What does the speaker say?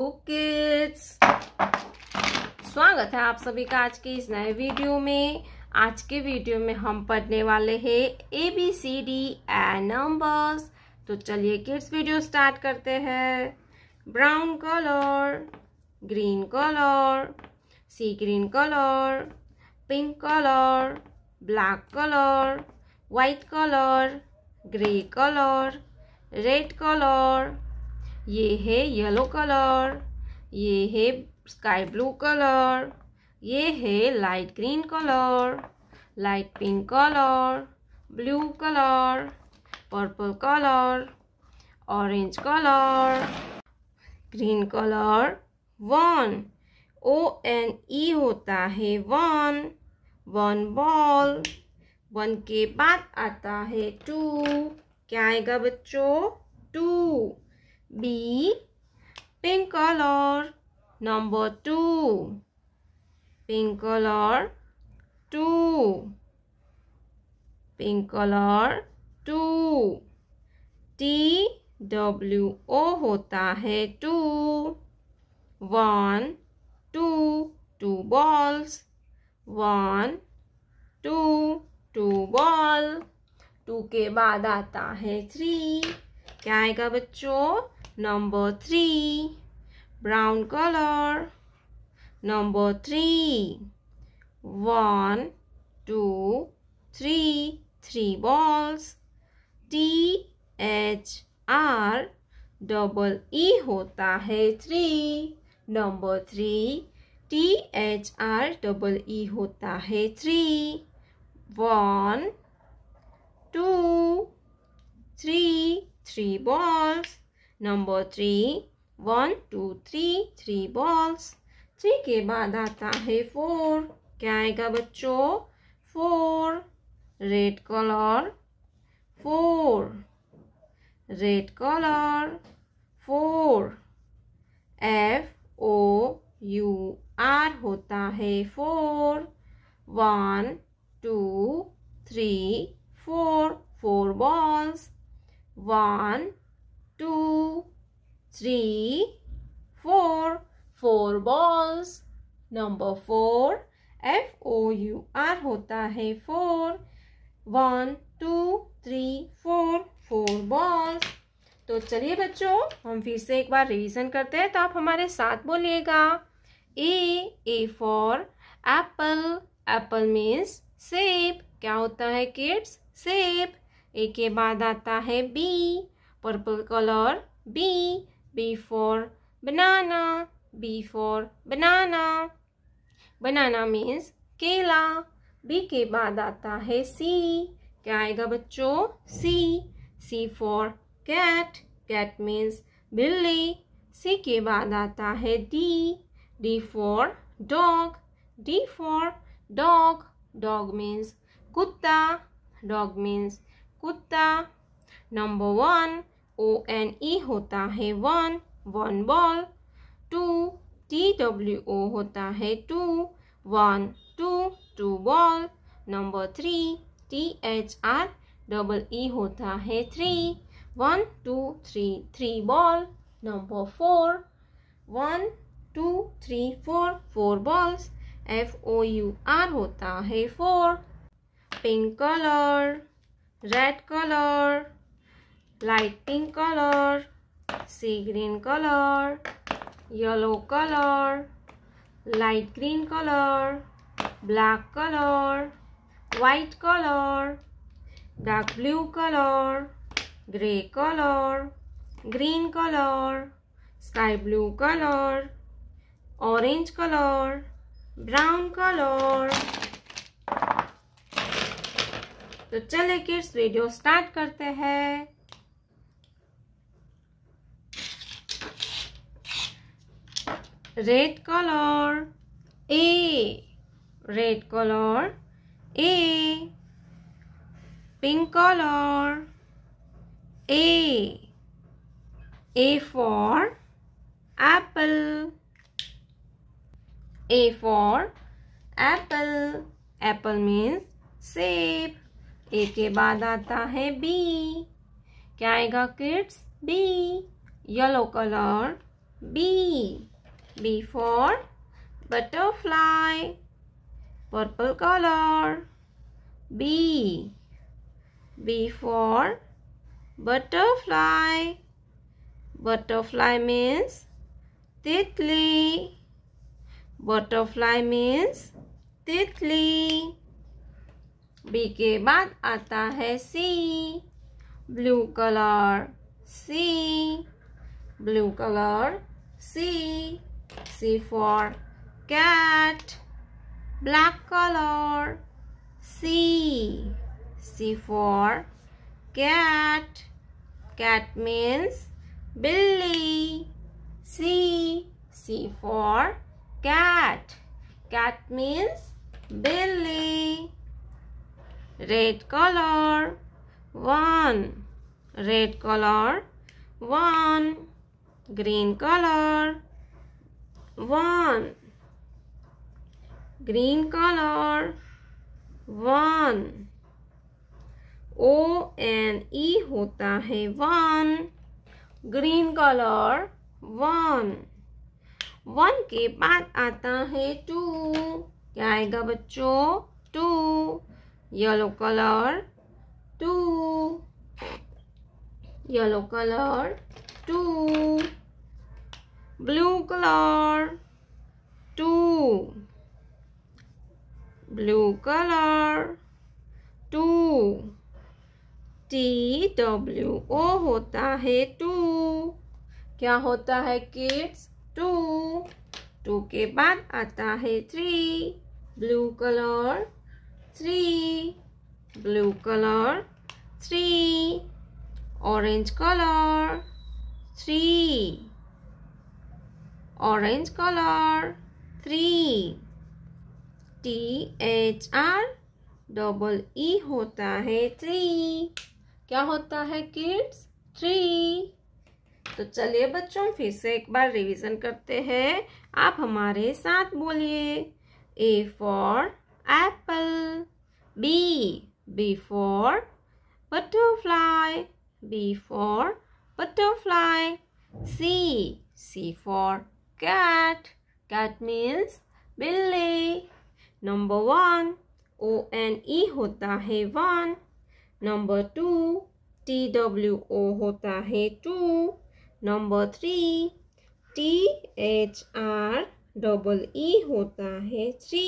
Kids स्वागत है आप सभी का आज के इस नए वीडियो में आज के वीडियो में हम पढ़ने वाले हैं A B C D A numbers तो चलिए किड्स वीडियो स्टार्ट करते हैं brown colour green colour sea green colour pink colour black colour white colour grey colour red colour ये है येलो कलर ये है स्काई ब्लू कलर ये है light green colour light pink colour blue colour purple colour orange colour green colour one O N E होता है one one ball one के बाद आता है टू क्या आएगा बच्चों two B. Pink color. Number 2. Pink color 2. Pink color 2. T W O hota hai two one two two balls one two two ball two ke baad aata hai three क्या आएगा बच्चों Number 3. Brown color. Number 3. 1, 2, 3. 3 balls. T H R double E e होता है three number three T H R double E होता है three one two three three balls number three one two three three balls three के बाद आता है four क्या आएगा बच्चों four red colour four red colour four F O U R होता है four one two three four four balls one three, four. Four balls. Number four. F O U R होता है four. One, two, three, four. Four balls. तो चलिए बच्चों हम फिर से एक बार रिवीजन करते हैं तो आप हमारे साथ बोलिएगा A A for apple apple means सेब क्या होता है किड्स सेब ए के बाद आता है B purple colour B B for banana, B for banana. Banana means kela. B के बाद आता है C. क्या आएगा बच्चों C. C for cat, cat means बिल्ली. C के बाद आता है D. D for dog, D for dog. Dog means कुत्ता. Dog means कुत्ता. Number one. O N E होता है one one ball two T W O होता है two one two two ball number three T H R double E होता है three one two three three ball number four one two three four four balls F O U R होता है four pink colour red colour light pink color sea green color yellow color light green color black color white color dark blue color gray color green color sky blue color orange color brown color तो चले kids video start करते हैं red color A red color A pink color A A for apple A for apple apple means सेब ए के बाद आता है B क्या आएगा kids B yellow colour B B for butterfly purple color B B for butterfly butterfly means tickly Butterfly means तितली B के बाद आता है C, blue color. C, blue color. C C for cat. Black color. C. C for cat. Cat means Billy. C. C for cat. Cat means Billy. Red color. One. Red color. One. Green color. one green color one o n e होता है one green color one one के बाद आता है two क्या आएगा बच्चों two yellow colour two yellow colour two blue colour two blue colour two T W O होता है टू क्या होता है किड्स टू टू के बाद आता है three blue colour three blue colour three orange colour three orange color. 3 T H R double E e होता है थ्री क्या होता है किड्स थ्री तो चलिए बच्चों फिर से एक बार रिवीजन करते हैं आप हमारे साथ बोलिए A for apple B B for butterfly B for butterfly C C for cat. Cat means बिल्ली number one O N E होता है one number two T W O होता है two number three T H R double E होता है three